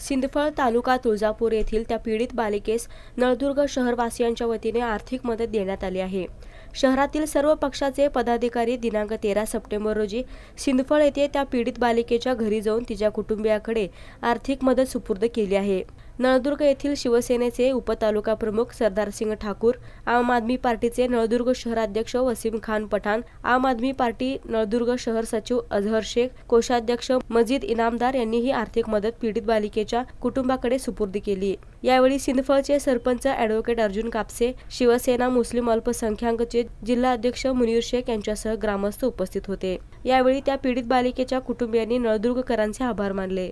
सिंदफळ तालुका तुळजापूर येथील त्या पीडित बालिकेस नळदुर्ग शहरवासियांच्या वतीने आर्थिक मदत देण्यात आली आहे शहरातील सर्व पक्षाचे पदाधिकारी दिनांक तेरा सप्टेंबर रोजी सिंदफळ येथे त्या पीडित बालिकेच्या घरी जाऊन तिच्या कुटुंबियाकडे आर्थिक मदत सुपूर्द केली आहे नळदुर्ग येथील शिवसेनेचे उपतालुका प्रमुख सरदारसिंग ठाकूर आम आदमी पार्टीचे नळदुर्ग शहराध्यक्ष वसीम खान पठाण आम आदमी पार्टी नळदुर्ग शहर सचिव अझहर शेख कोषाध्यक्ष मजिद इनामदार यांनी ही आर्थिक मदत पीडित बालिकेच्या कुटुंबाकडे सुपूर्द केली यावेळी सिंदफळचे सरपंच अॅडव्होकेट अर्जुन कापसे शिवसेना मुस्लिम अल्पसंख्याकचे जिल्हा अध्यक्ष मुनीर शेख यांच्यासह ग्रामस्थ उपस्थित होते यावेळी त्या पीडित बालिकेच्या कुटुंबियांनी नळदुर्गकरांचे आभार मानले